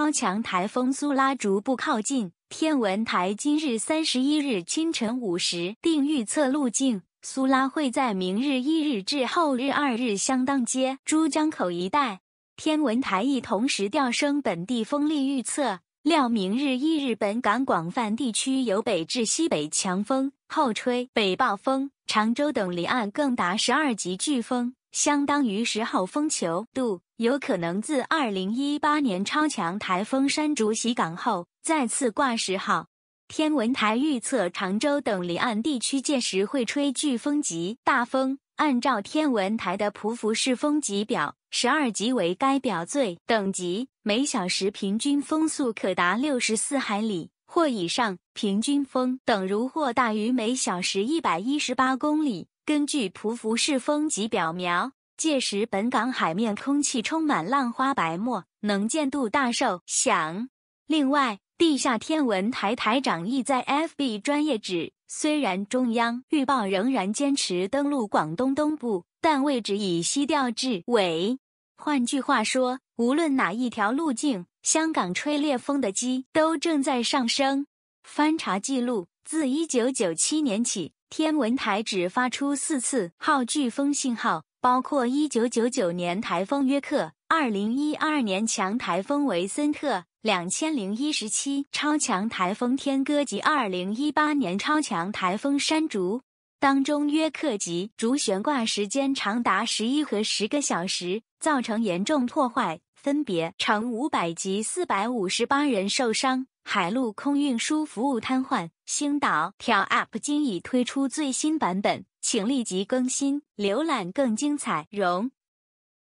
超强台风苏拉逐步靠近，天文台今日三十一日清晨五时定预测路径，苏拉会在明日一日至后日二日相当接珠江口一带。天文台亦同时调升本地风力预测，料明日一日本港广泛地区由北至西北强风，后吹北暴风，常州等离岸更达十二级飓风。相当于十号风球度，有可能自二零一八年超强台风山竹袭港后再次挂十号。天文台预测，常州等离岸地区届时会吹飓风级大风。按照天文台的匍匐式风级表，十二级为该表最等级，每小时平均风速可达六十四海里或以上，平均风等如或大于每小时一百一十八公里。根据匍匐式风级表描，届时本港海面空气充满浪花白沫，能见度大受响。另外，地下天文台台长亦在 FB 专业指，虽然中央预报仍然坚持登陆广东东部，但位置已西调至尾。换句话说，无论哪一条路径，香港吹烈风的机都正在上升。翻查记录，自1997年起。天文台只发出四次“号”飓风信号，包括一九九九年台风约克、二零一二年强台风维森特、两千零一十七超强台风天鸽及二零一八年超强台风山竹。当中约克级主悬挂时间长达十一和十个小时，造成严重破坏，分别乘五百及四百五十八人受伤，海陆空运输服务瘫痪。星岛跳 App 今已推出最新版本，请立即更新，浏览更精彩。容。